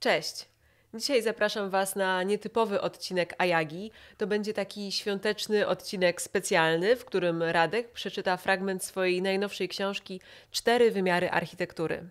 Cześć! Dzisiaj zapraszam Was na nietypowy odcinek Ayagi. To będzie taki świąteczny odcinek specjalny, w którym Radek przeczyta fragment swojej najnowszej książki Cztery wymiary architektury.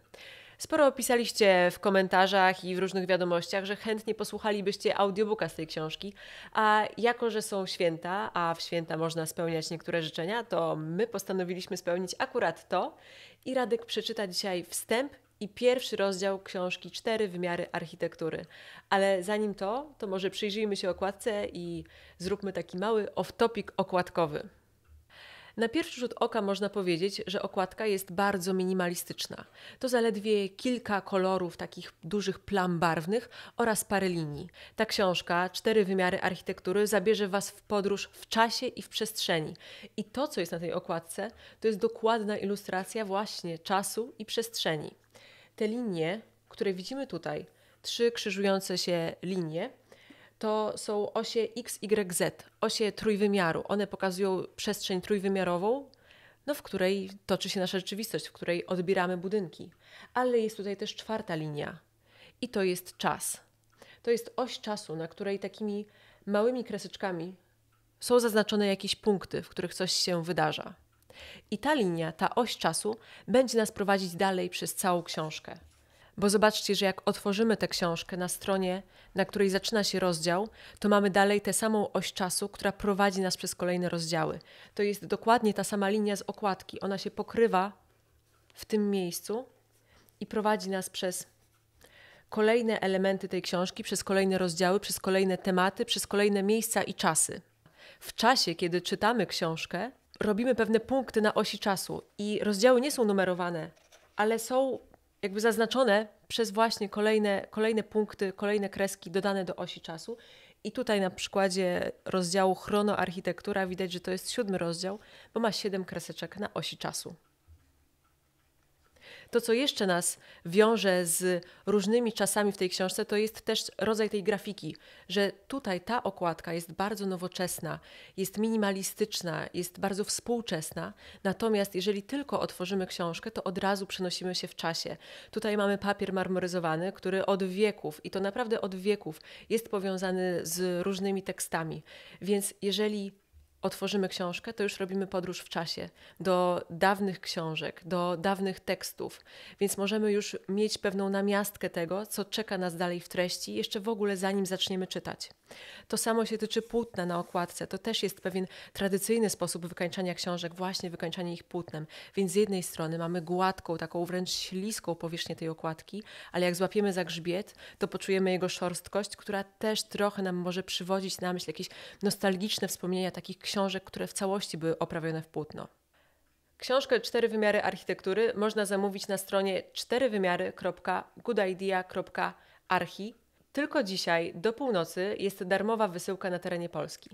Sporo opisaliście w komentarzach i w różnych wiadomościach, że chętnie posłuchalibyście audiobooka z tej książki, a jako, że są święta, a w święta można spełniać niektóre życzenia, to my postanowiliśmy spełnić akurat to i Radek przeczyta dzisiaj wstęp i pierwszy rozdział książki Cztery wymiary architektury. Ale zanim to, to może przyjrzyjmy się okładce i zróbmy taki mały off-topic okładkowy. Na pierwszy rzut oka można powiedzieć, że okładka jest bardzo minimalistyczna. To zaledwie kilka kolorów, takich dużych plam barwnych oraz parę linii. Ta książka, Cztery wymiary architektury, zabierze Was w podróż w czasie i w przestrzeni. I to, co jest na tej okładce, to jest dokładna ilustracja właśnie czasu i przestrzeni te linie, które widzimy tutaj, trzy krzyżujące się linie, to są osie X, Y, Z, osie trójwymiaru. One pokazują przestrzeń trójwymiarową, no, w której toczy się nasza rzeczywistość, w której odbieramy budynki. Ale jest tutaj też czwarta linia i to jest czas. To jest oś czasu, na której takimi małymi kreseczkami są zaznaczone jakieś punkty, w których coś się wydarza. I ta linia, ta oś czasu będzie nas prowadzić dalej przez całą książkę. Bo zobaczcie, że jak otworzymy tę książkę na stronie, na której zaczyna się rozdział, to mamy dalej tę samą oś czasu, która prowadzi nas przez kolejne rozdziały. To jest dokładnie ta sama linia z okładki. Ona się pokrywa w tym miejscu i prowadzi nas przez kolejne elementy tej książki, przez kolejne rozdziały, przez kolejne tematy, przez kolejne miejsca i czasy. W czasie, kiedy czytamy książkę, robimy pewne punkty na osi czasu i rozdziały nie są numerowane, ale są jakby zaznaczone przez właśnie kolejne, kolejne punkty, kolejne kreski dodane do osi czasu. I tutaj na przykładzie rozdziału chronoarchitektura widać, że to jest siódmy rozdział, bo ma siedem kreseczek na osi czasu. To, co jeszcze nas wiąże z różnymi czasami w tej książce, to jest też rodzaj tej grafiki, że tutaj ta okładka jest bardzo nowoczesna, jest minimalistyczna, jest bardzo współczesna. Natomiast jeżeli tylko otworzymy książkę, to od razu przenosimy się w czasie. Tutaj mamy papier marmoryzowany, który od wieków, i to naprawdę od wieków, jest powiązany z różnymi tekstami. Więc jeżeli otworzymy książkę, to już robimy podróż w czasie do dawnych książek, do dawnych tekstów, więc możemy już mieć pewną namiastkę tego, co czeka nas dalej w treści, jeszcze w ogóle zanim zaczniemy czytać. To samo się tyczy płótna na okładce. To też jest pewien tradycyjny sposób wykańczania książek, właśnie wykańczanie ich płótnem. Więc z jednej strony mamy gładką, taką wręcz śliską powierzchnię tej okładki, ale jak złapiemy za grzbiet, to poczujemy jego szorstkość, która też trochę nam może przywodzić na myśl jakieś nostalgiczne wspomnienia takich książek, które w całości były oprawione w płótno. Książkę Cztery wymiary architektury można zamówić na stronie czterywymiary.goodidea.archi. Tylko dzisiaj do północy jest darmowa wysyłka na terenie Polski.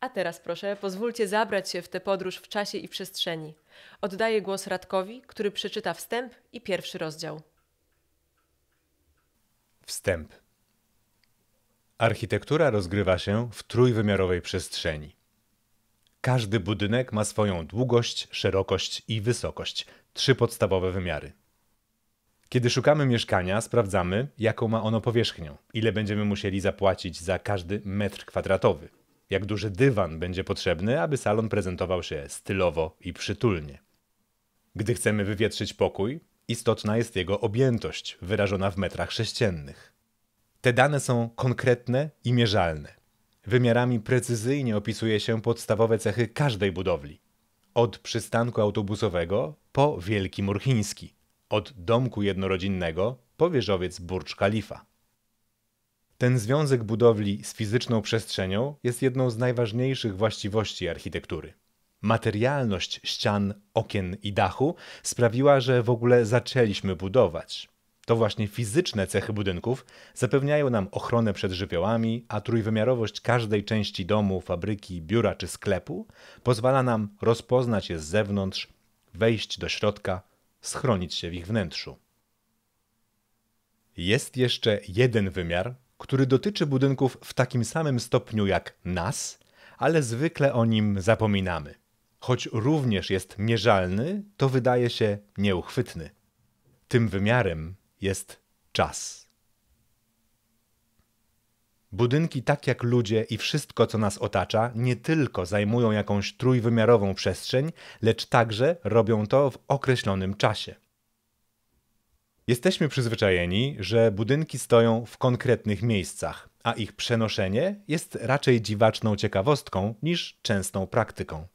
A teraz proszę, pozwólcie zabrać się w tę podróż w czasie i przestrzeni. Oddaję głos Radkowi, który przeczyta wstęp i pierwszy rozdział. Wstęp. Architektura rozgrywa się w trójwymiarowej przestrzeni. Każdy budynek ma swoją długość, szerokość i wysokość trzy podstawowe wymiary. Kiedy szukamy mieszkania, sprawdzamy, jaką ma ono powierzchnię, ile będziemy musieli zapłacić za każdy metr kwadratowy, jak duży dywan będzie potrzebny, aby salon prezentował się stylowo i przytulnie. Gdy chcemy wywietrzyć pokój, istotna jest jego objętość, wyrażona w metrach sześciennych. Te dane są konkretne i mierzalne. Wymiarami precyzyjnie opisuje się podstawowe cechy każdej budowli. Od przystanku autobusowego po Wielki Murchiński. od domku jednorodzinnego po wieżowiec Burcz Khalifa. Ten związek budowli z fizyczną przestrzenią jest jedną z najważniejszych właściwości architektury. Materialność ścian, okien i dachu sprawiła, że w ogóle zaczęliśmy budować. To właśnie fizyczne cechy budynków zapewniają nam ochronę przed żywiołami, a trójwymiarowość każdej części domu, fabryki, biura czy sklepu pozwala nam rozpoznać je z zewnątrz, wejść do środka, schronić się w ich wnętrzu. Jest jeszcze jeden wymiar, który dotyczy budynków w takim samym stopniu jak nas, ale zwykle o nim zapominamy. Choć również jest mierzalny, to wydaje się nieuchwytny. Tym wymiarem jest czas. Budynki, tak jak ludzie i wszystko, co nas otacza, nie tylko zajmują jakąś trójwymiarową przestrzeń, lecz także robią to w określonym czasie. Jesteśmy przyzwyczajeni, że budynki stoją w konkretnych miejscach, a ich przenoszenie jest raczej dziwaczną ciekawostką niż częstą praktyką.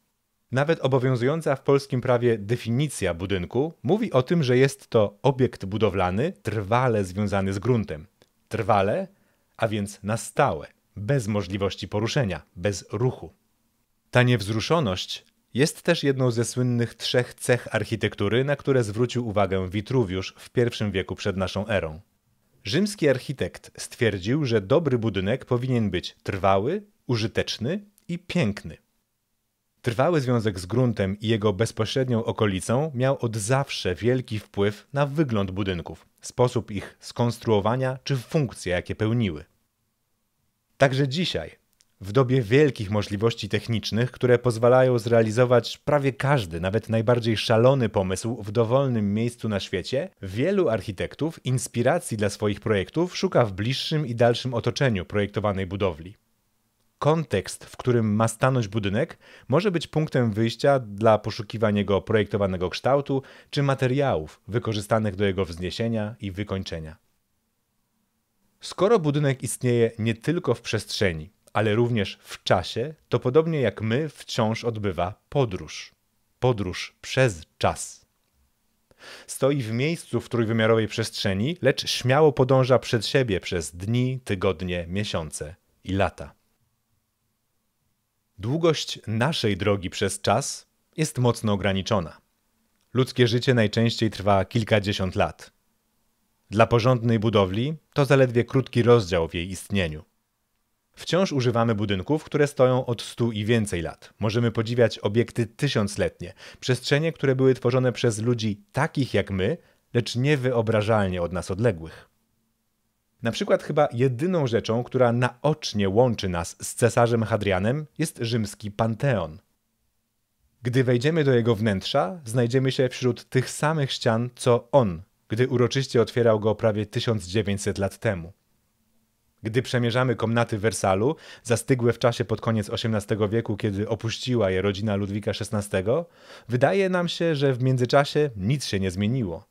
Nawet obowiązująca w polskim prawie definicja budynku mówi o tym, że jest to obiekt budowlany trwale związany z gruntem. Trwale, a więc na stałe, bez możliwości poruszenia, bez ruchu. Ta niewzruszoność jest też jedną ze słynnych trzech cech architektury, na które zwrócił uwagę Witruwiusz w I wieku przed naszą erą. Rzymski architekt stwierdził, że dobry budynek powinien być trwały, użyteczny i piękny. Trwały związek z gruntem i jego bezpośrednią okolicą miał od zawsze wielki wpływ na wygląd budynków, sposób ich skonstruowania czy funkcje, jakie pełniły. Także dzisiaj, w dobie wielkich możliwości technicznych, które pozwalają zrealizować prawie każdy, nawet najbardziej szalony pomysł w dowolnym miejscu na świecie, wielu architektów inspiracji dla swoich projektów szuka w bliższym i dalszym otoczeniu projektowanej budowli kontekst, w którym ma stanąć budynek, może być punktem wyjścia dla poszukiwania jego projektowanego kształtu czy materiałów wykorzystanych do jego wzniesienia i wykończenia. Skoro budynek istnieje nie tylko w przestrzeni, ale również w czasie, to podobnie jak my wciąż odbywa podróż. Podróż przez czas. Stoi w miejscu w trójwymiarowej przestrzeni, lecz śmiało podąża przed siebie przez dni, tygodnie, miesiące i lata. Długość naszej drogi przez czas jest mocno ograniczona. Ludzkie życie najczęściej trwa kilkadziesiąt lat. Dla porządnej budowli to zaledwie krótki rozdział w jej istnieniu. Wciąż używamy budynków, które stoją od stu i więcej lat. Możemy podziwiać obiekty tysiącletnie, przestrzenie, które były tworzone przez ludzi takich jak my, lecz niewyobrażalnie od nas odległych. Na przykład chyba jedyną rzeczą, która naocznie łączy nas z cesarzem Hadrianem, jest rzymski Panteon. Gdy wejdziemy do jego wnętrza, znajdziemy się wśród tych samych ścian, co on, gdy uroczyście otwierał go prawie 1900 lat temu. Gdy przemierzamy komnaty Wersalu, zastygłe w czasie pod koniec XVIII wieku, kiedy opuściła je rodzina Ludwika XVI, wydaje nam się, że w międzyczasie nic się nie zmieniło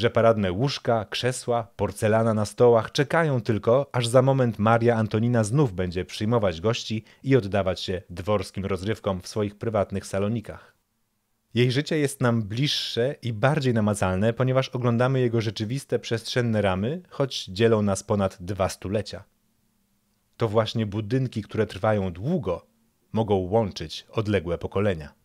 że paradne łóżka, krzesła, porcelana na stołach czekają tylko, aż za moment Maria Antonina znów będzie przyjmować gości i oddawać się dworskim rozrywkom w swoich prywatnych salonikach. Jej życie jest nam bliższe i bardziej namacalne, ponieważ oglądamy jego rzeczywiste przestrzenne ramy, choć dzielą nas ponad dwa stulecia. To właśnie budynki, które trwają długo, mogą łączyć odległe pokolenia.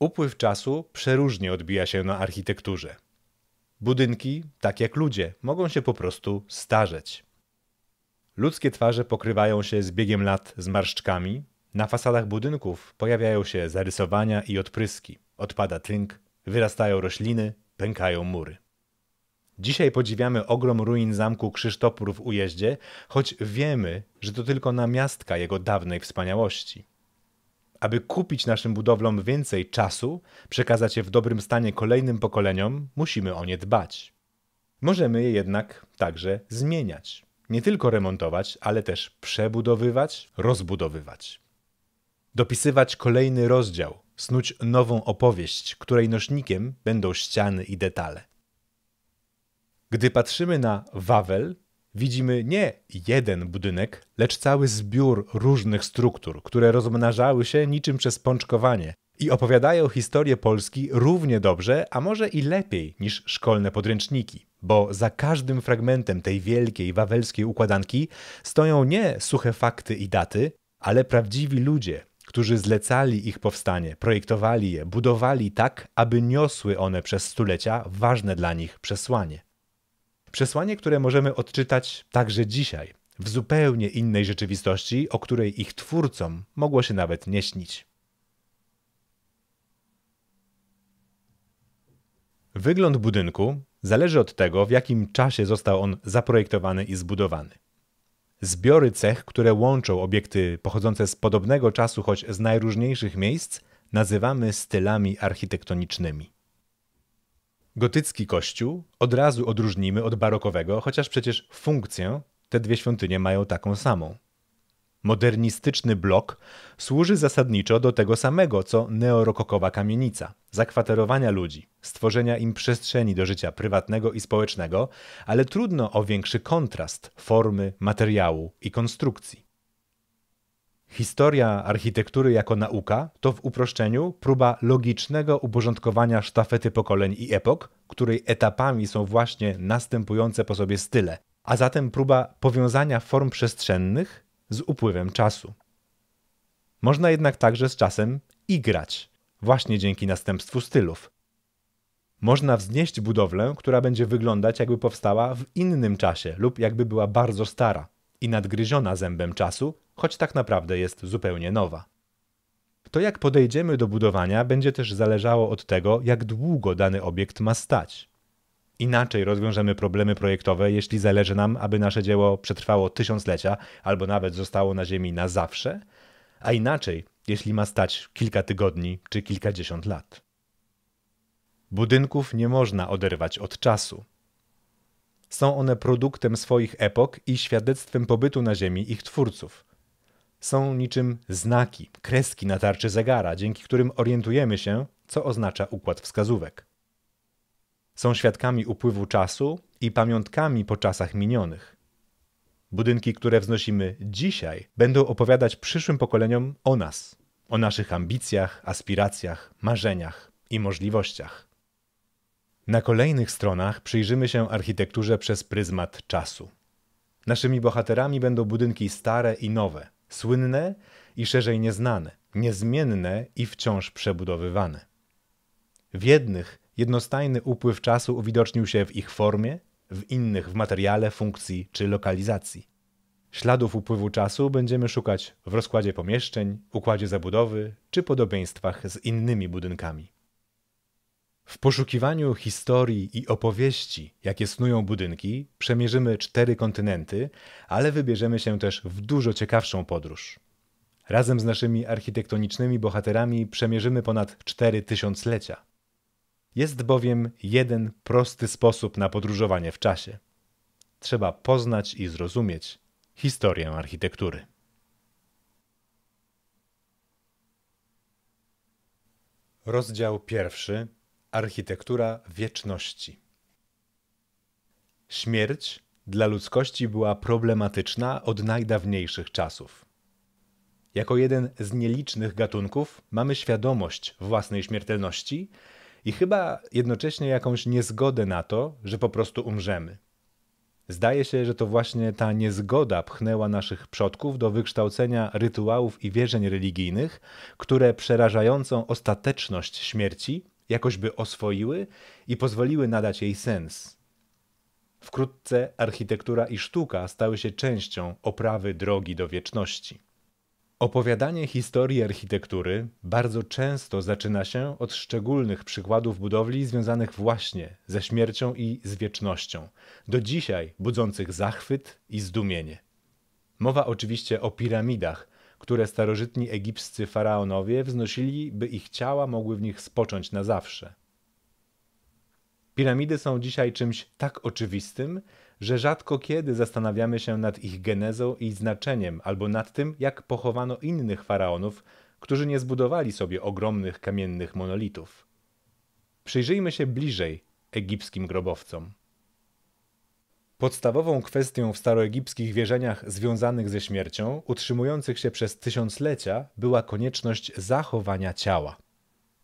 Upływ czasu przeróżnie odbija się na architekturze. Budynki, tak jak ludzie, mogą się po prostu starzeć. Ludzkie twarze pokrywają się z biegiem lat zmarszczkami, na fasadach budynków pojawiają się zarysowania i odpryski, odpada tynk, wyrastają rośliny, pękają mury. Dzisiaj podziwiamy ogrom ruin zamku Krzysztopór w Ujeździe, choć wiemy, że to tylko namiastka jego dawnej wspaniałości. Aby kupić naszym budowlom więcej czasu, przekazać je w dobrym stanie kolejnym pokoleniom, musimy o nie dbać. Możemy je jednak także zmieniać. Nie tylko remontować, ale też przebudowywać, rozbudowywać. Dopisywać kolejny rozdział, snuć nową opowieść, której nośnikiem będą ściany i detale. Gdy patrzymy na Wawel, widzimy nie jeden budynek, lecz cały zbiór różnych struktur, które rozmnażały się niczym przez pączkowanie i opowiadają historię Polski równie dobrze, a może i lepiej niż szkolne podręczniki. Bo za każdym fragmentem tej wielkiej wawelskiej układanki stoją nie suche fakty i daty, ale prawdziwi ludzie, którzy zlecali ich powstanie, projektowali je, budowali tak, aby niosły one przez stulecia ważne dla nich przesłanie. Przesłanie, które możemy odczytać także dzisiaj, w zupełnie innej rzeczywistości, o której ich twórcom mogło się nawet nie śnić. Wygląd budynku zależy od tego, w jakim czasie został on zaprojektowany i zbudowany. Zbiory cech, które łączą obiekty pochodzące z podobnego czasu, choć z najróżniejszych miejsc, nazywamy stylami architektonicznymi. Gotycki kościół od razu odróżnimy od barokowego, chociaż przecież funkcję te dwie świątynie mają taką samą. Modernistyczny blok służy zasadniczo do tego samego, co neorokokowa kamienica zakwaterowania ludzi, stworzenia im przestrzeni do życia prywatnego i społecznego, ale trudno o większy kontrast formy, materiału i konstrukcji. Historia architektury jako nauka to w uproszczeniu próba logicznego uporządkowania sztafety pokoleń i epok, której etapami są właśnie następujące po sobie style, a zatem próba powiązania form przestrzennych z upływem czasu. Można jednak także z czasem i grać, właśnie dzięki następstwu stylów. Można wznieść budowlę, która będzie wyglądać jakby powstała w innym czasie lub jakby była bardzo stara i nadgryziona zębem czasu, choć tak naprawdę jest zupełnie nowa. To jak podejdziemy do budowania będzie też zależało od tego, jak długo dany obiekt ma stać. Inaczej rozwiążemy problemy projektowe, jeśli zależy nam, aby nasze dzieło przetrwało tysiąclecia albo nawet zostało na Ziemi na zawsze, a inaczej, jeśli ma stać kilka tygodni czy kilkadziesiąt lat. Budynków nie można oderwać od czasu. Są one produktem swoich epok i świadectwem pobytu na Ziemi ich twórców. Są niczym znaki, kreski na tarczy zegara, dzięki którym orientujemy się, co oznacza układ wskazówek. Są świadkami upływu czasu i pamiątkami po czasach minionych. Budynki, które wznosimy dzisiaj, będą opowiadać przyszłym pokoleniom o nas, o naszych ambicjach, aspiracjach, marzeniach i możliwościach. Na kolejnych stronach przyjrzymy się architekturze przez pryzmat czasu. Naszymi bohaterami będą budynki stare i nowe, słynne i szerzej nieznane, niezmienne i wciąż przebudowywane. W jednych jednostajny upływ czasu uwidocznił się w ich formie, w innych w materiale, funkcji czy lokalizacji. Śladów upływu czasu będziemy szukać w rozkładzie pomieszczeń, układzie zabudowy czy podobieństwach z innymi budynkami. W poszukiwaniu historii i opowieści, jakie snują budynki, przemierzymy cztery kontynenty, ale wybierzemy się też w dużo ciekawszą podróż. Razem z naszymi architektonicznymi bohaterami przemierzymy ponad cztery tysiąclecia. Jest bowiem jeden prosty sposób na podróżowanie w czasie. Trzeba poznać i zrozumieć historię architektury. Rozdział pierwszy Architektura wieczności. Śmierć dla ludzkości była problematyczna od najdawniejszych czasów. Jako jeden z nielicznych gatunków mamy świadomość własnej śmiertelności i chyba jednocześnie jakąś niezgodę na to, że po prostu umrzemy. Zdaje się, że to właśnie ta niezgoda pchnęła naszych przodków do wykształcenia rytuałów i wierzeń religijnych, które przerażającą ostateczność śmierci jakoś by oswoiły i pozwoliły nadać jej sens. Wkrótce architektura i sztuka stały się częścią oprawy drogi do wieczności. Opowiadanie historii architektury bardzo często zaczyna się od szczególnych przykładów budowli związanych właśnie ze śmiercią i z wiecznością, do dzisiaj budzących zachwyt i zdumienie. Mowa oczywiście o piramidach, które starożytni egipscy faraonowie wznosili, by ich ciała mogły w nich spocząć na zawsze. Piramidy są dzisiaj czymś tak oczywistym, że rzadko kiedy zastanawiamy się nad ich genezą i znaczeniem, albo nad tym, jak pochowano innych faraonów, którzy nie zbudowali sobie ogromnych kamiennych monolitów. Przyjrzyjmy się bliżej egipskim grobowcom. Podstawową kwestią w staroegipskich wierzeniach związanych ze śmiercią, utrzymujących się przez tysiąclecia, była konieczność zachowania ciała.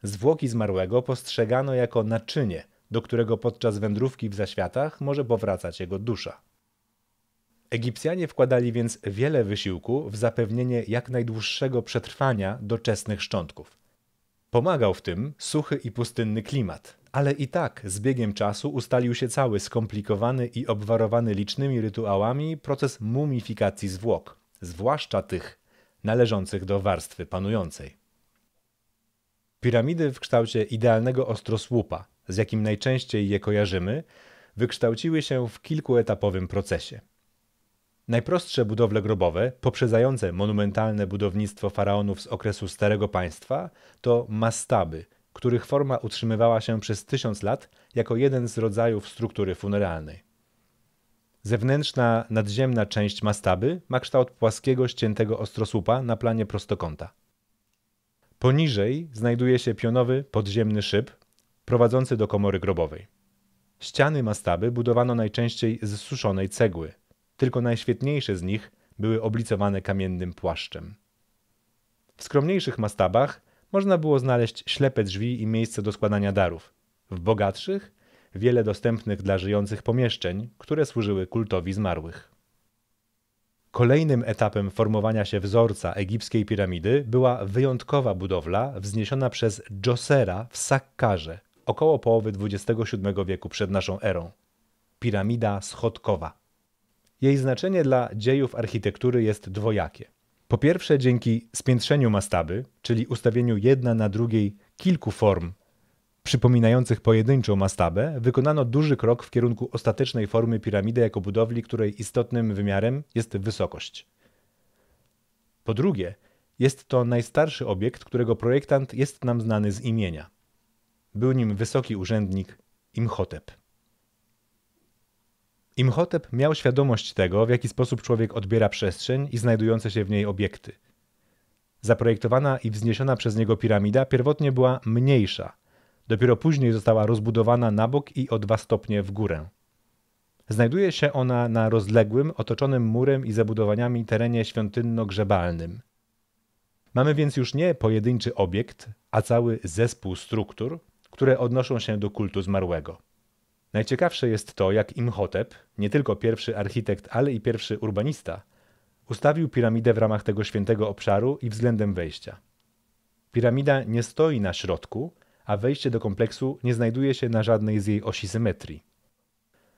Zwłoki zmarłego postrzegano jako naczynie, do którego podczas wędrówki w zaświatach może powracać jego dusza. Egipcjanie wkładali więc wiele wysiłku w zapewnienie jak najdłuższego przetrwania doczesnych szczątków. Pomagał w tym suchy i pustynny klimat, ale i tak z biegiem czasu ustalił się cały skomplikowany i obwarowany licznymi rytuałami proces mumifikacji zwłok, zwłaszcza tych należących do warstwy panującej. Piramidy w kształcie idealnego ostrosłupa, z jakim najczęściej je kojarzymy, wykształciły się w kilkuetapowym procesie. Najprostsze budowle grobowe, poprzedzające monumentalne budownictwo faraonów z okresu Starego Państwa, to mastaby, których forma utrzymywała się przez tysiąc lat jako jeden z rodzajów struktury funeralnej. Zewnętrzna, nadziemna część mastaby ma kształt płaskiego, ściętego ostrosłupa na planie prostokąta. Poniżej znajduje się pionowy, podziemny szyb prowadzący do komory grobowej. Ściany mastaby budowano najczęściej z suszonej cegły, tylko najświetniejsze z nich były oblicowane kamiennym płaszczem. W skromniejszych mastabach można było znaleźć ślepe drzwi i miejsce do składania darów. W bogatszych wiele dostępnych dla żyjących pomieszczeń, które służyły kultowi zmarłych. Kolejnym etapem formowania się wzorca egipskiej piramidy była wyjątkowa budowla wzniesiona przez Josera w Sakkarze około połowy XXVII wieku przed naszą erą. Piramida schodkowa. Jej znaczenie dla dziejów architektury jest dwojakie. Po pierwsze, dzięki spiętrzeniu mastaby, czyli ustawieniu jedna na drugiej kilku form przypominających pojedynczą mastabę, wykonano duży krok w kierunku ostatecznej formy piramidy jako budowli, której istotnym wymiarem jest wysokość. Po drugie, jest to najstarszy obiekt, którego projektant jest nam znany z imienia. Był nim wysoki urzędnik Imhotep. Imhotep miał świadomość tego, w jaki sposób człowiek odbiera przestrzeń i znajdujące się w niej obiekty. Zaprojektowana i wzniesiona przez niego piramida pierwotnie była mniejsza, dopiero później została rozbudowana na bok i o dwa stopnie w górę. Znajduje się ona na rozległym, otoczonym murem i zabudowaniami terenie świątynno-grzebalnym. Mamy więc już nie pojedynczy obiekt, a cały zespół struktur, które odnoszą się do kultu zmarłego. Najciekawsze jest to, jak Imhotep, nie tylko pierwszy architekt, ale i pierwszy urbanista, ustawił piramidę w ramach tego świętego obszaru i względem wejścia. Piramida nie stoi na środku, a wejście do kompleksu nie znajduje się na żadnej z jej osi symetrii.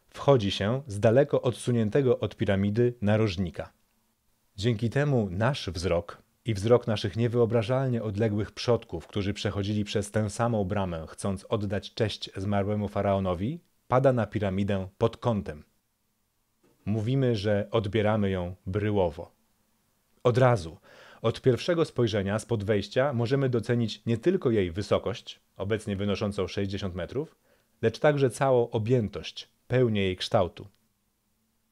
Wchodzi się z daleko odsuniętego od piramidy narożnika. Dzięki temu nasz wzrok i wzrok naszych niewyobrażalnie odległych przodków, którzy przechodzili przez tę samą bramę, chcąc oddać cześć zmarłemu faraonowi, pada na piramidę pod kątem. Mówimy, że odbieramy ją bryłowo. Od razu, od pierwszego spojrzenia spod wejścia możemy docenić nie tylko jej wysokość, obecnie wynoszącą 60 metrów, lecz także całą objętość, pełnię jej kształtu.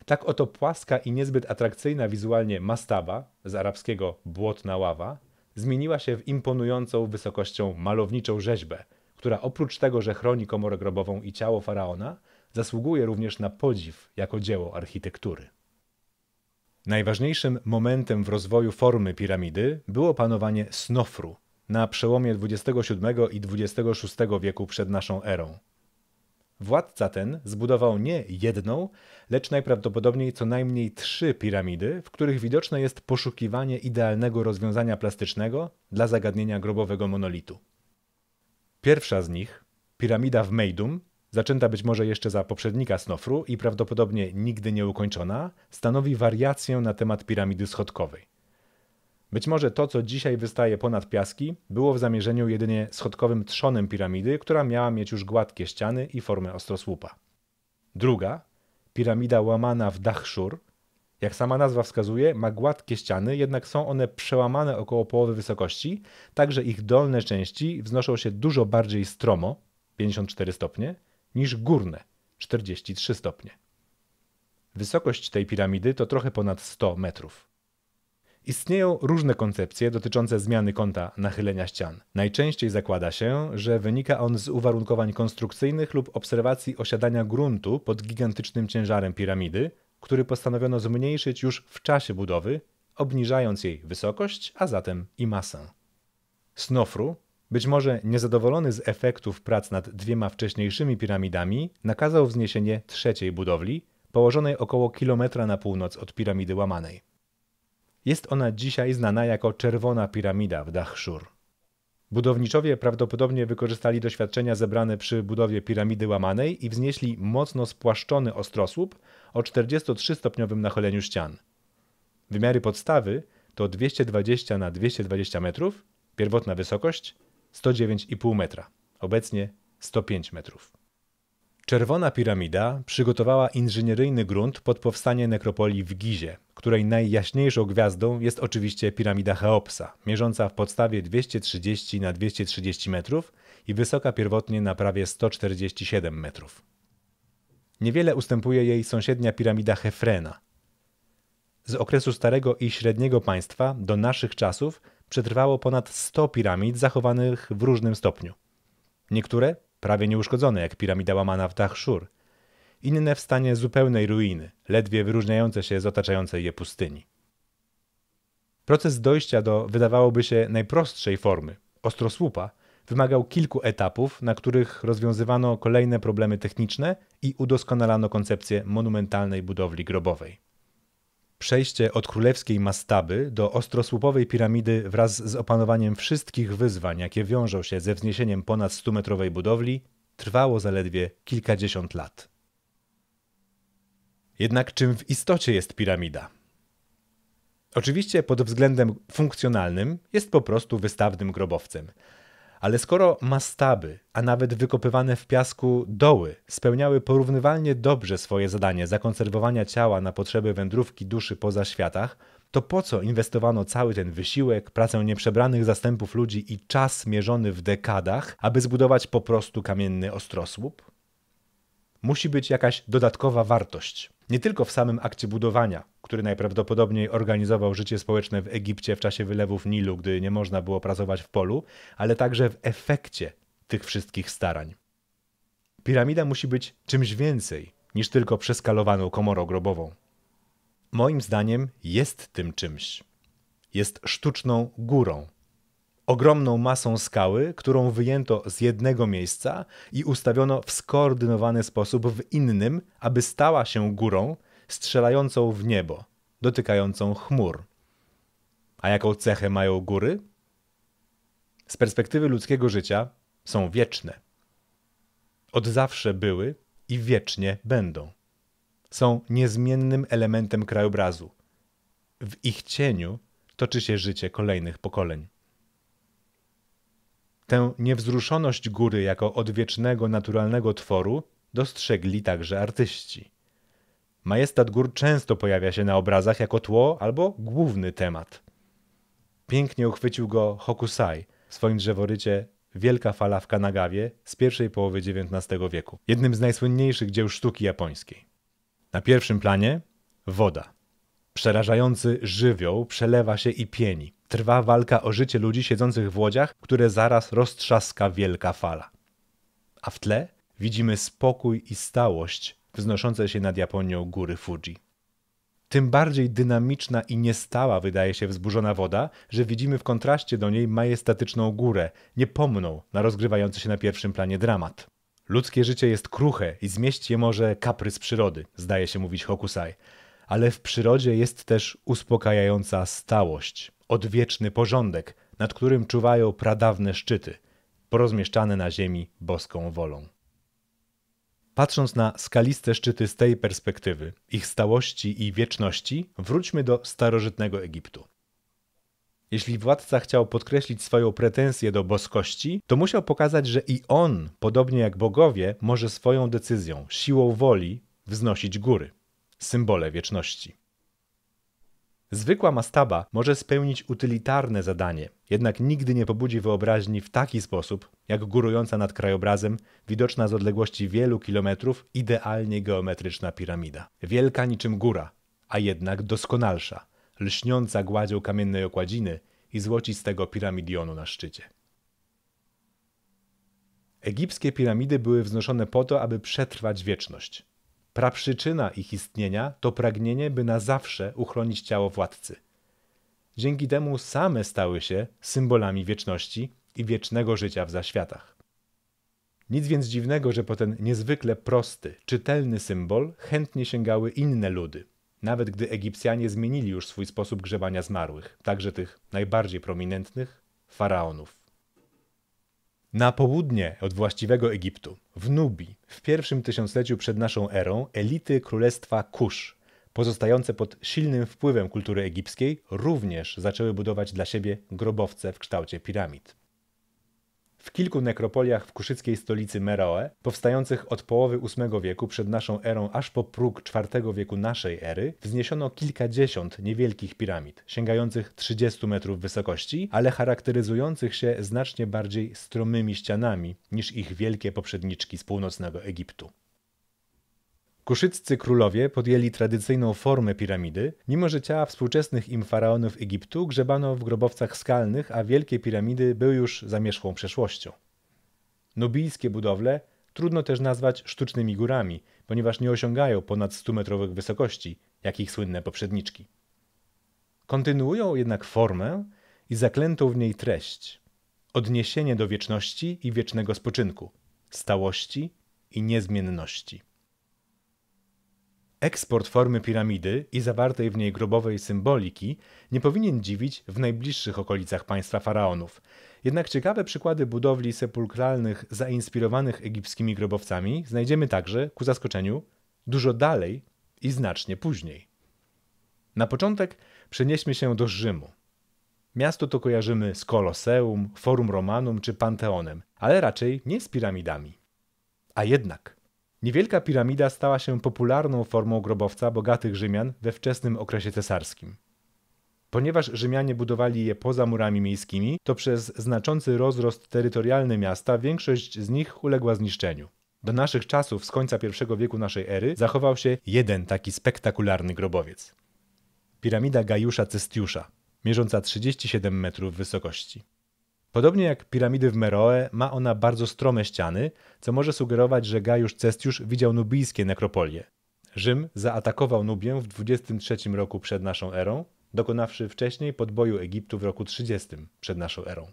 Tak oto płaska i niezbyt atrakcyjna wizualnie mastaba, z arabskiego błotna ława, zmieniła się w imponującą wysokością malowniczą rzeźbę, która oprócz tego, że chroni komorę grobową i ciało faraona, zasługuje również na podziw jako dzieło architektury. Najważniejszym momentem w rozwoju formy piramidy było panowanie Snofru na przełomie XXVII i XXVI wieku przed naszą erą. Władca ten zbudował nie jedną, lecz najprawdopodobniej co najmniej trzy piramidy, w których widoczne jest poszukiwanie idealnego rozwiązania plastycznego dla zagadnienia grobowego monolitu. Pierwsza z nich, piramida w Meidum, zaczęta być może jeszcze za poprzednika Snofru i prawdopodobnie nigdy nie ukończona, stanowi wariację na temat piramidy schodkowej. Być może to, co dzisiaj wystaje ponad piaski, było w zamierzeniu jedynie schodkowym trzonem piramidy, która miała mieć już gładkie ściany i formę ostrosłupa. Druga, piramida łamana w Dachszur, jak sama nazwa wskazuje, ma gładkie ściany, jednak są one przełamane około połowy wysokości, także ich dolne części wznoszą się dużo bardziej stromo 54 stopnie niż górne 43 stopnie. Wysokość tej piramidy to trochę ponad 100 metrów. Istnieją różne koncepcje dotyczące zmiany kąta nachylenia ścian. Najczęściej zakłada się, że wynika on z uwarunkowań konstrukcyjnych lub obserwacji osiadania gruntu pod gigantycznym ciężarem piramidy który postanowiono zmniejszyć już w czasie budowy, obniżając jej wysokość, a zatem i masę. Snofru, być może niezadowolony z efektów prac nad dwiema wcześniejszymi piramidami, nakazał wzniesienie trzeciej budowli, położonej około kilometra na północ od piramidy łamanej. Jest ona dzisiaj znana jako Czerwona Piramida w Dahszur. Budowniczowie prawdopodobnie wykorzystali doświadczenia zebrane przy budowie piramidy łamanej i wznieśli mocno spłaszczony ostrosłup o 43-stopniowym nachyleniu ścian. Wymiary podstawy to 220 na 220 metrów, pierwotna wysokość 109,5 metra, obecnie 105 metrów. Czerwona Piramida przygotowała inżynieryjny grunt pod powstanie nekropolii w Gizie, której najjaśniejszą gwiazdą jest oczywiście piramida Cheopsa, mierząca w podstawie 230 na 230 metrów i wysoka pierwotnie na prawie 147 metrów. Niewiele ustępuje jej sąsiednia piramida Hefrena. Z okresu Starego i Średniego Państwa do naszych czasów przetrwało ponad 100 piramid zachowanych w różnym stopniu. Niektóre prawie nieuszkodzone jak piramida łamana w dach szur. Inne w stanie zupełnej ruiny, ledwie wyróżniające się z otaczającej je pustyni. Proces dojścia do, wydawałoby się, najprostszej formy, ostrosłupa, wymagał kilku etapów, na których rozwiązywano kolejne problemy techniczne i udoskonalano koncepcję monumentalnej budowli grobowej. Przejście od królewskiej mastaby do ostrosłupowej piramidy wraz z opanowaniem wszystkich wyzwań, jakie wiążą się ze wzniesieniem ponad 100-metrowej budowli, trwało zaledwie kilkadziesiąt lat. Jednak czym w istocie jest piramida? Oczywiście pod względem funkcjonalnym jest po prostu wystawnym grobowcem – ale skoro mastaby, a nawet wykopywane w piasku doły spełniały porównywalnie dobrze swoje zadanie zakonserwowania ciała na potrzeby wędrówki duszy poza światach, to po co inwestowano cały ten wysiłek, pracę nieprzebranych zastępów ludzi i czas mierzony w dekadach, aby zbudować po prostu kamienny ostrosłup? Musi być jakaś dodatkowa wartość. Nie tylko w samym akcie budowania, który najprawdopodobniej organizował życie społeczne w Egipcie w czasie wylewów Nilu, gdy nie można było pracować w polu, ale także w efekcie tych wszystkich starań. Piramida musi być czymś więcej niż tylko przeskalowaną komorą grobową. Moim zdaniem jest tym czymś. Jest sztuczną górą, ogromną masą skały, którą wyjęto z jednego miejsca i ustawiono w skoordynowany sposób w innym, aby stała się górą strzelającą w niebo, dotykającą chmur. A jaką cechę mają góry? Z perspektywy ludzkiego życia są wieczne. Od zawsze były i wiecznie będą. Są niezmiennym elementem krajobrazu. W ich cieniu toczy się życie kolejnych pokoleń. Tę niewzruszoność góry jako odwiecznego, naturalnego tworu dostrzegli także artyści. Majestat gór często pojawia się na obrazach jako tło albo główny temat. Pięknie uchwycił go Hokusai w swoim drzeworycie Wielka fala w Kanagawie z pierwszej połowy XIX wieku, jednym z najsłynniejszych dzieł sztuki japońskiej. Na pierwszym planie woda. Przerażający żywioł przelewa się i pieni trwa walka o życie ludzi siedzących w łodziach, które zaraz roztrzaska wielka fala. A w tle widzimy spokój i stałość wznoszące się nad Japonią góry Fuji. Tym bardziej dynamiczna i niestała wydaje się wzburzona woda, że widzimy w kontraście do niej majestatyczną górę, niepomną na rozgrywający się na pierwszym planie dramat. Ludzkie życie jest kruche i zmieść je może kaprys przyrody, zdaje się mówić Hokusai, ale w przyrodzie jest też uspokajająca stałość, odwieczny porządek, nad którym czuwają pradawne szczyty, porozmieszczane na ziemi boską wolą. Patrząc na skaliste szczyty z tej perspektywy, ich stałości i wieczności, wróćmy do starożytnego Egiptu. Jeśli władca chciał podkreślić swoją pretensję do boskości, to musiał pokazać, że i on, podobnie jak bogowie, może swoją decyzją, siłą woli wznosić góry, symbole wieczności. Zwykła mastaba może spełnić utylitarne zadanie, jednak nigdy nie pobudzi wyobraźni w taki sposób, jak górująca nad krajobrazem, widoczna z odległości wielu kilometrów, idealnie geometryczna piramida. Wielka niczym góra, a jednak doskonalsza, lśniąca gładzią kamiennej okładziny i złocistego piramidionu na szczycie. Egipskie piramidy były wznoszone po to, aby przetrwać wieczność. Praprzyczyna ich istnienia to pragnienie, by na zawsze uchronić ciało władcy. Dzięki temu same stały się symbolami wieczności i wiecznego życia w zaświatach. Nic więc dziwnego, że po ten niezwykle prosty, czytelny symbol chętnie sięgały inne ludy, nawet gdy Egipcjanie zmienili już swój sposób grzebania zmarłych, także tych najbardziej prominentnych faraonów. Na południe od właściwego Egiptu, w Nubii, w pierwszym tysiącleciu przed naszą erą, elity królestwa Kusz, pozostające pod silnym wpływem kultury egipskiej, również zaczęły budować dla siebie grobowce w kształcie piramid. W kilku nekropoliach w kuszyckiej stolicy Meroe, powstających od połowy VIII wieku przed naszą erą aż po próg IV wieku naszej ery, wzniesiono kilkadziesiąt niewielkich piramid, sięgających 30 metrów wysokości, ale charakteryzujących się znacznie bardziej stromymi ścianami niż ich wielkie poprzedniczki z północnego Egiptu. Kuszyccy królowie podjęli tradycyjną formę piramidy, mimo że ciała współczesnych im faraonów Egiptu grzebano w grobowcach skalnych, a wielkie piramidy były już zamierzchłą przeszłością. Nubijskie budowle trudno też nazwać sztucznymi górami, ponieważ nie osiągają ponad 100-metrowych wysokości, jak ich słynne poprzedniczki. Kontynuują jednak formę i zaklętą w niej treść. Odniesienie do wieczności i wiecznego spoczynku, stałości i niezmienności. Eksport formy piramidy i zawartej w niej grobowej symboliki nie powinien dziwić w najbliższych okolicach państwa faraonów. Jednak ciekawe przykłady budowli sepulkralnych zainspirowanych egipskimi grobowcami znajdziemy także, ku zaskoczeniu, dużo dalej i znacznie później. Na początek przenieśmy się do Rzymu. Miasto to kojarzymy z Koloseum, Forum Romanum czy Panteonem, ale raczej nie z piramidami. A jednak Niewielka piramida stała się popularną formą grobowca bogatych Rzymian we wczesnym okresie cesarskim. Ponieważ Rzymianie budowali je poza murami miejskimi, to przez znaczący rozrost terytorialny miasta większość z nich uległa zniszczeniu. Do naszych czasów z końca I wieku naszej ery zachował się jeden taki spektakularny grobowiec. Piramida Gajusza Cestiusza, mierząca 37 metrów wysokości. Podobnie jak piramidy w Meroe, ma ona bardzo strome ściany, co może sugerować, że Gajusz Cestiusz widział nubijskie nekropolie. Rzym zaatakował Nubię w 23 roku przed naszą erą, dokonawszy wcześniej podboju Egiptu w roku 30 przed naszą erą.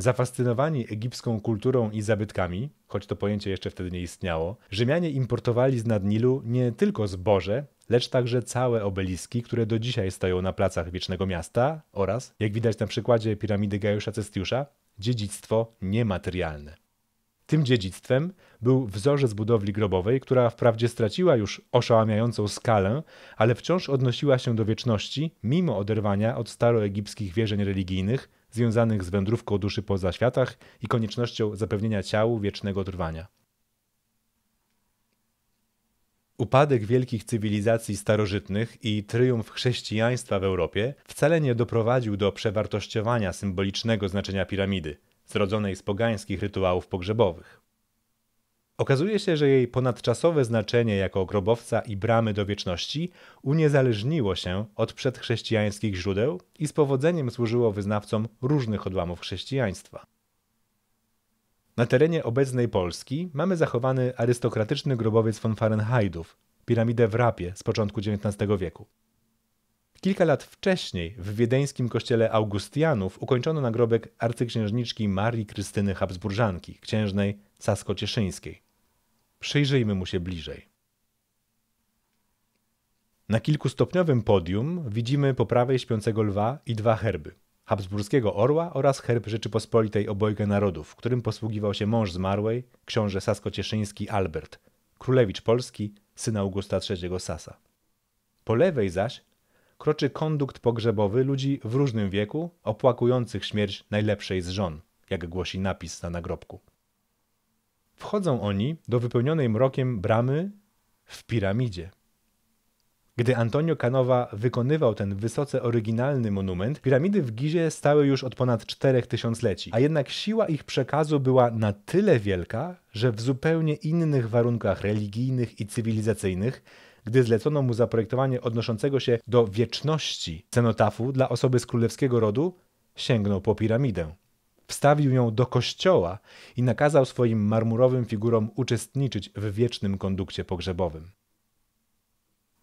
Zafascynowani egipską kulturą i zabytkami, choć to pojęcie jeszcze wtedy nie istniało, Rzymianie importowali z nad Nilu nie tylko zboże, lecz także całe obeliski, które do dzisiaj stoją na placach Wiecznego Miasta oraz, jak widać na przykładzie piramidy Gajusza Cestiusza, dziedzictwo niematerialne. Tym dziedzictwem był wzorzec budowli grobowej, która wprawdzie straciła już oszałamiającą skalę, ale wciąż odnosiła się do wieczności, mimo oderwania od staroegipskich wierzeń religijnych związanych z wędrówką duszy po zaświatach i koniecznością zapewnienia ciału wiecznego trwania. Upadek wielkich cywilizacji starożytnych i triumf chrześcijaństwa w Europie wcale nie doprowadził do przewartościowania symbolicznego znaczenia piramidy – zrodzonej z pogańskich rytuałów pogrzebowych. Okazuje się, że jej ponadczasowe znaczenie jako grobowca i bramy do wieczności uniezależniło się od przedchrześcijańskich źródeł i z powodzeniem służyło wyznawcom różnych odłamów chrześcijaństwa. Na terenie obecnej Polski mamy zachowany arystokratyczny grobowiec von Fahrenheitów, piramidę w Rapie z początku XIX wieku. Kilka lat wcześniej w wiedeńskim kościele Augustianów ukończono nagrobek arcyksiężniczki Marii Krystyny Habsburżanki, księżnej casko cieszyńskiej Przyjrzyjmy mu się bliżej. Na kilkustopniowym podium widzimy po prawej śpiącego lwa i dwa herby. Habsburskiego orła oraz herb Rzeczypospolitej Obojga Narodów, którym posługiwał się mąż zmarłej, książę Sasko-Cieszyński Albert, królewicz Polski, syn Augusta III Sasa. Po lewej zaś kroczy kondukt pogrzebowy ludzi w różnym wieku, opłakujących śmierć najlepszej z żon, jak głosi napis na nagrobku. Wchodzą oni do wypełnionej mrokiem bramy w piramidzie. Gdy Antonio Canova wykonywał ten wysoce oryginalny monument, piramidy w Gizie stały już od ponad czterech tysiącleci, a jednak siła ich przekazu była na tyle wielka, że w zupełnie innych warunkach religijnych i cywilizacyjnych gdy zlecono mu zaprojektowanie odnoszącego się do wieczności cenotafu dla osoby z królewskiego rodu, sięgnął po piramidę. Wstawił ją do kościoła i nakazał swoim marmurowym figurom uczestniczyć w wiecznym kondukcie pogrzebowym.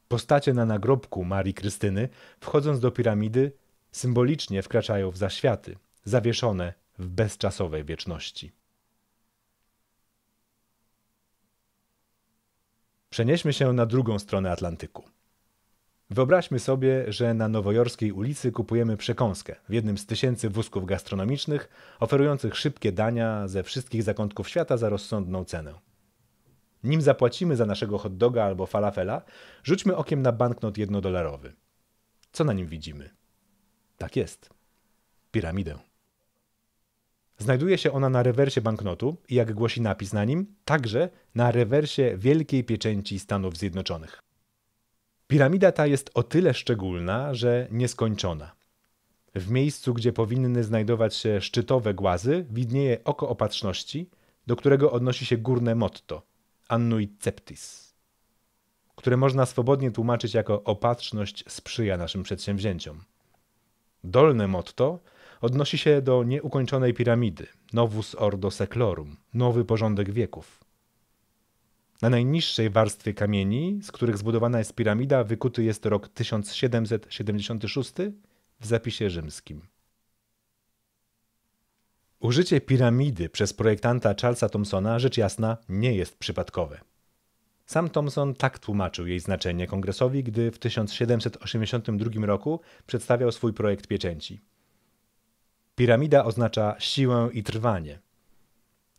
Postacie na nagrobku Marii Krystyny, wchodząc do piramidy, symbolicznie wkraczają w zaświaty, zawieszone w bezczasowej wieczności. Przenieśmy się na drugą stronę Atlantyku. Wyobraźmy sobie, że na nowojorskiej ulicy kupujemy przekąskę w jednym z tysięcy wózków gastronomicznych oferujących szybkie dania ze wszystkich zakątków świata za rozsądną cenę. Nim zapłacimy za naszego hotdoga albo falafela, rzućmy okiem na banknot jednodolarowy. Co na nim widzimy? Tak jest. Piramidę. Znajduje się ona na rewersie banknotu i jak głosi napis na nim, także na rewersie Wielkiej Pieczęci Stanów Zjednoczonych. Piramida ta jest o tyle szczególna, że nieskończona. W miejscu, gdzie powinny znajdować się szczytowe głazy, widnieje oko opatrzności, do którego odnosi się górne motto Annuit Ceptis, które można swobodnie tłumaczyć jako opatrzność sprzyja naszym przedsięwzięciom. Dolne motto odnosi się do nieukończonej piramidy, novus ordo seclorum, nowy porządek wieków. Na najniższej warstwie kamieni, z których zbudowana jest piramida, wykuty jest rok 1776 w zapisie rzymskim. Użycie piramidy przez projektanta Charlesa Thomsona rzecz jasna nie jest przypadkowe. Sam Thomson tak tłumaczył jej znaczenie kongresowi, gdy w 1782 roku przedstawiał swój projekt pieczęci. Piramida oznacza siłę i trwanie.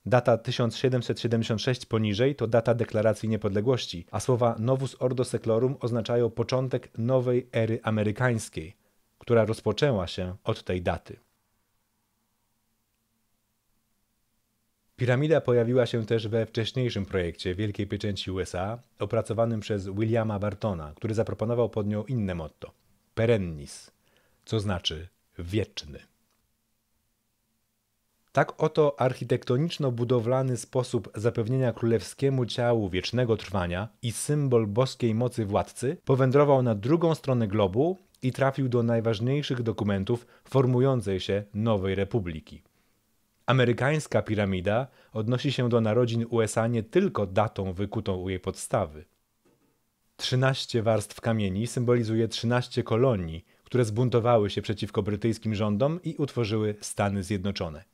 Data 1776 poniżej to data deklaracji niepodległości, a słowa novus ordo seclorum oznaczają początek nowej ery amerykańskiej, która rozpoczęła się od tej daty. Piramida pojawiła się też we wcześniejszym projekcie Wielkiej Pieczęci USA, opracowanym przez Williama Bartona, który zaproponował pod nią inne motto: perennis, co znaczy wieczny. Tak oto architektoniczno-budowlany sposób zapewnienia królewskiemu ciału wiecznego trwania i symbol boskiej mocy władcy powędrował na drugą stronę globu i trafił do najważniejszych dokumentów formującej się nowej republiki. Amerykańska piramida odnosi się do narodzin USA nie tylko datą wykutą u jej podstawy. 13 warstw kamieni symbolizuje 13 kolonii, które zbuntowały się przeciwko brytyjskim rządom i utworzyły Stany Zjednoczone.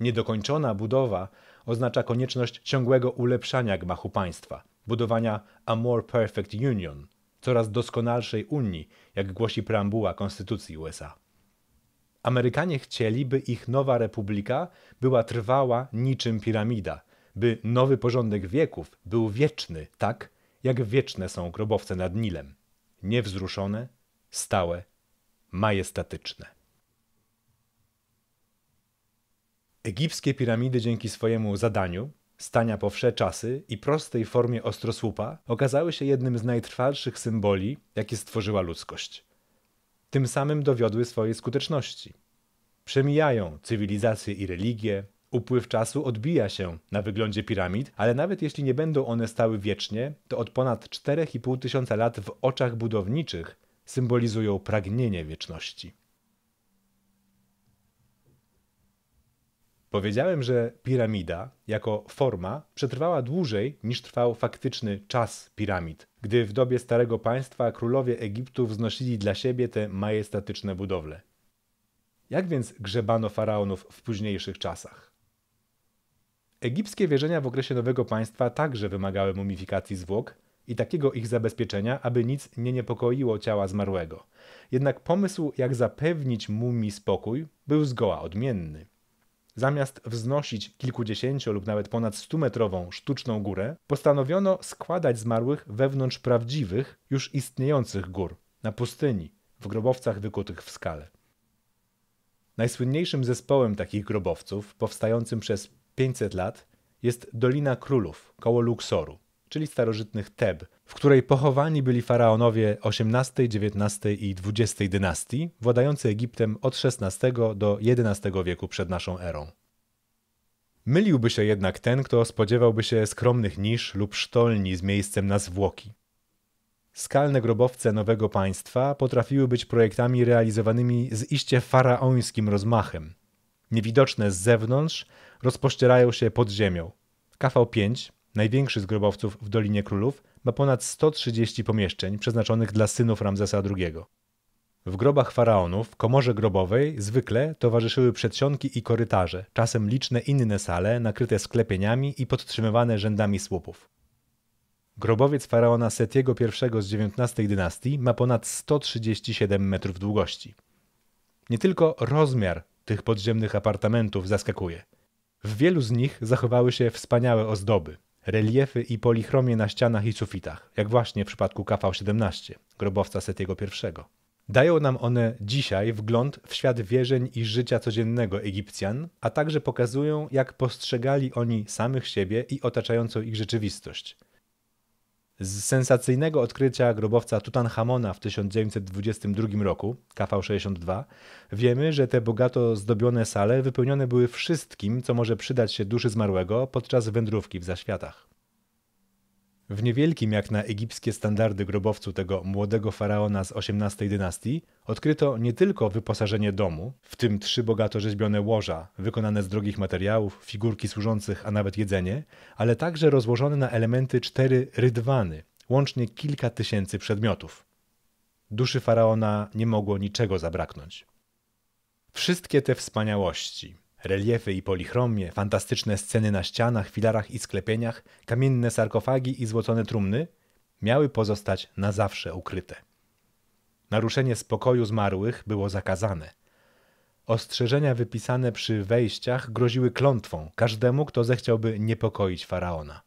Niedokończona budowa oznacza konieczność ciągłego ulepszania gmachu państwa, budowania a more perfect union, coraz doskonalszej Unii, jak głosi preambuła Konstytucji USA. Amerykanie chcieli, by ich nowa republika była trwała niczym piramida, by nowy porządek wieków był wieczny, tak jak wieczne są grobowce nad Nilem. Niewzruszone, stałe, majestatyczne. Egipskie piramidy dzięki swojemu zadaniu, stania po wsze czasy i prostej formie ostrosłupa okazały się jednym z najtrwalszych symboli, jakie stworzyła ludzkość. Tym samym dowiodły swojej skuteczności. Przemijają cywilizacje i religie, upływ czasu odbija się na wyglądzie piramid, ale nawet jeśli nie będą one stały wiecznie, to od ponad 4,5 tysiąca lat w oczach budowniczych symbolizują pragnienie wieczności. Powiedziałem, że piramida jako forma przetrwała dłużej niż trwał faktyczny czas piramid, gdy w dobie Starego Państwa królowie Egiptu wznosili dla siebie te majestatyczne budowle. Jak więc grzebano faraonów w późniejszych czasach? Egipskie wierzenia w okresie Nowego Państwa także wymagały mumifikacji zwłok i takiego ich zabezpieczenia, aby nic nie niepokoiło ciała zmarłego. Jednak pomysł, jak zapewnić mumii spokój, był zgoła odmienny. Zamiast wznosić kilkudziesięciu lub nawet ponad stumetrową sztuczną górę, postanowiono składać zmarłych wewnątrz prawdziwych, już istniejących gór, na pustyni, w grobowcach wykutych w skale. Najsłynniejszym zespołem takich grobowców, powstającym przez 500 lat, jest Dolina Królów koło Luksoru, czyli starożytnych Teb, w której pochowani byli faraonowie XVIII, XIX i XX dynastii, władający Egiptem od XVI do XI wieku przed naszą erą. Myliłby się jednak ten, kto spodziewałby się skromnych nisz lub sztolni z miejscem na zwłoki. Skalne grobowce nowego państwa potrafiły być projektami realizowanymi z iście faraońskim rozmachem. Niewidoczne z zewnątrz rozpościerają się pod ziemią. KV5, największy z grobowców w Dolinie Królów, ma ponad 130 pomieszczeń przeznaczonych dla synów Ramzesa II. W grobach faraonów, w komorze grobowej zwykle towarzyszyły przedsionki i korytarze, czasem liczne inne sale nakryte sklepieniami i podtrzymywane rzędami słupów. Grobowiec faraona Setiego I z XIX dynastii ma ponad 137 metrów długości. Nie tylko rozmiar tych podziemnych apartamentów zaskakuje. W wielu z nich zachowały się wspaniałe ozdoby – reliefy i polichromie na ścianach i sufitach, jak właśnie w przypadku KV-17, grobowca Setiego I. Dają nam one dzisiaj wgląd w świat wierzeń i życia codziennego Egipcjan, a także pokazują, jak postrzegali oni samych siebie i otaczającą ich rzeczywistość. Z sensacyjnego odkrycia grobowca Tutanchamona w 1922 roku, KV62, wiemy, że te bogato zdobione sale wypełnione były wszystkim, co może przydać się duszy zmarłego podczas wędrówki w zaświatach. W niewielkim jak na egipskie standardy grobowcu tego młodego faraona z XVIII dynastii odkryto nie tylko wyposażenie domu, w tym trzy bogato rzeźbione łoża, wykonane z drogich materiałów, figurki służących, a nawet jedzenie, ale także rozłożone na elementy cztery rydwany, łącznie kilka tysięcy przedmiotów. Duszy faraona nie mogło niczego zabraknąć. Wszystkie te wspaniałości – Reliefy i polichromie, fantastyczne sceny na ścianach, filarach i sklepieniach, kamienne sarkofagi i złocone trumny miały pozostać na zawsze ukryte. Naruszenie spokoju zmarłych było zakazane. Ostrzeżenia wypisane przy wejściach groziły klątwą każdemu, kto zechciałby niepokoić faraona.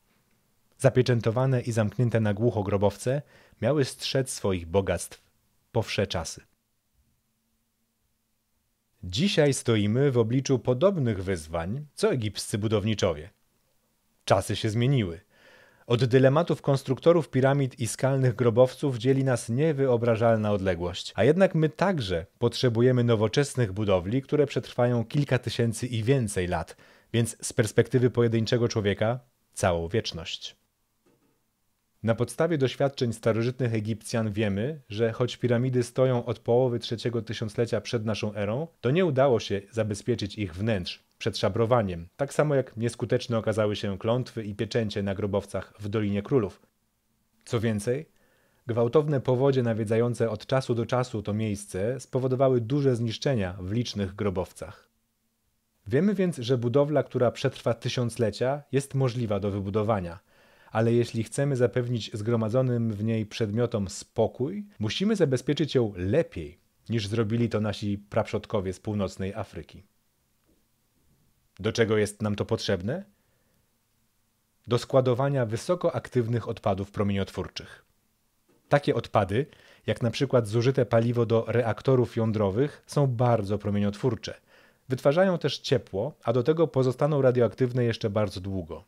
Zapieczętowane i zamknięte na głucho grobowce miały strzec swoich bogactw po wsze czasy. Dzisiaj stoimy w obliczu podobnych wyzwań co egipscy budowniczowie. Czasy się zmieniły. Od dylematów konstruktorów piramid i skalnych grobowców dzieli nas niewyobrażalna odległość, a jednak my także potrzebujemy nowoczesnych budowli, które przetrwają kilka tysięcy i więcej lat, więc z perspektywy pojedynczego człowieka całą wieczność. Na podstawie doświadczeń starożytnych Egipcjan wiemy, że choć piramidy stoją od połowy trzeciego tysiąclecia przed naszą erą, to nie udało się zabezpieczyć ich wnętrz przed szabrowaniem, tak samo jak nieskuteczne okazały się klątwy i pieczęcie na grobowcach w Dolinie Królów. Co więcej, gwałtowne powodzie nawiedzające od czasu do czasu to miejsce spowodowały duże zniszczenia w licznych grobowcach. Wiemy więc, że budowla, która przetrwa tysiąclecia, jest możliwa do wybudowania – ale jeśli chcemy zapewnić zgromadzonym w niej przedmiotom spokój, musimy zabezpieczyć ją lepiej niż zrobili to nasi praprzodkowie z północnej Afryki. Do czego jest nam to potrzebne? Do składowania wysokoaktywnych odpadów promieniotwórczych. Takie odpady, jak na przykład zużyte paliwo do reaktorów jądrowych, są bardzo promieniotwórcze. Wytwarzają też ciepło, a do tego pozostaną radioaktywne jeszcze bardzo długo.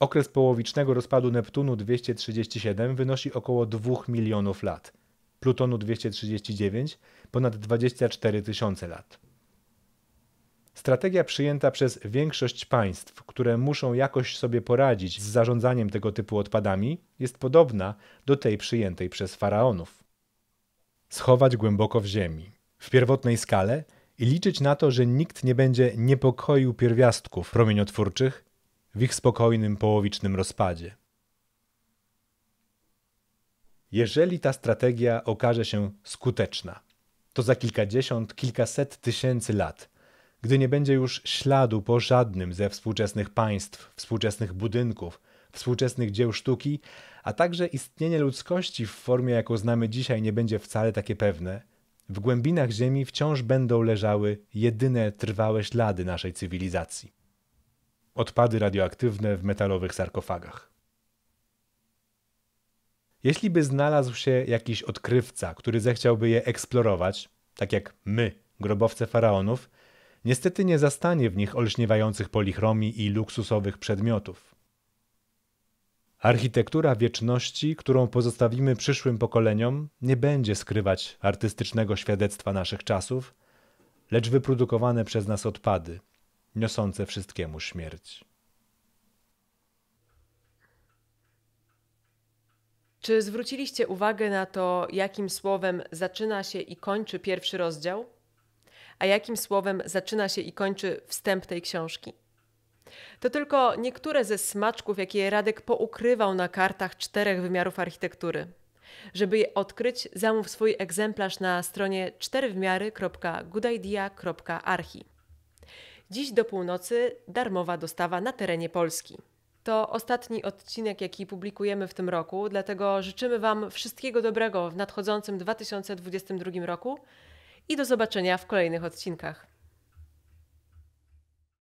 Okres połowicznego rozpadu Neptunu 237 wynosi około 2 milionów lat, Plutonu 239 ponad 24 tysiące lat. Strategia przyjęta przez większość państw, które muszą jakoś sobie poradzić z zarządzaniem tego typu odpadami, jest podobna do tej przyjętej przez faraonów. Schować głęboko w ziemi, w pierwotnej skale i liczyć na to, że nikt nie będzie niepokoił pierwiastków promieniotwórczych w ich spokojnym połowicznym rozpadzie. Jeżeli ta strategia okaże się skuteczna, to za kilkadziesiąt, kilkaset tysięcy lat, gdy nie będzie już śladu po żadnym ze współczesnych państw, współczesnych budynków, współczesnych dzieł sztuki, a także istnienie ludzkości w formie, jaką znamy dzisiaj, nie będzie wcale takie pewne, w głębinach Ziemi wciąż będą leżały jedyne trwałe ślady naszej cywilizacji odpady radioaktywne w metalowych sarkofagach. Jeśli by znalazł się jakiś odkrywca, który zechciałby je eksplorować, tak jak my, grobowce faraonów, niestety nie zastanie w nich olśniewających polichromii i luksusowych przedmiotów. Architektura wieczności, którą pozostawimy przyszłym pokoleniom, nie będzie skrywać artystycznego świadectwa naszych czasów, lecz wyprodukowane przez nas odpady – niosące wszystkiemu śmierć. Czy zwróciliście uwagę na to, jakim słowem zaczyna się i kończy pierwszy rozdział? A jakim słowem zaczyna się i kończy wstęp tej książki? To tylko niektóre ze smaczków, jakie Radek poukrywał na kartach czterech wymiarów architektury. Żeby je odkryć, zamów swój egzemplarz na stronie czterywymiary.goodidea.archi. Dziś do północy darmowa dostawa na terenie Polski. To ostatni odcinek, jaki publikujemy w tym roku, dlatego życzymy Wam wszystkiego dobrego w nadchodzącym 2022 roku i do zobaczenia w kolejnych odcinkach.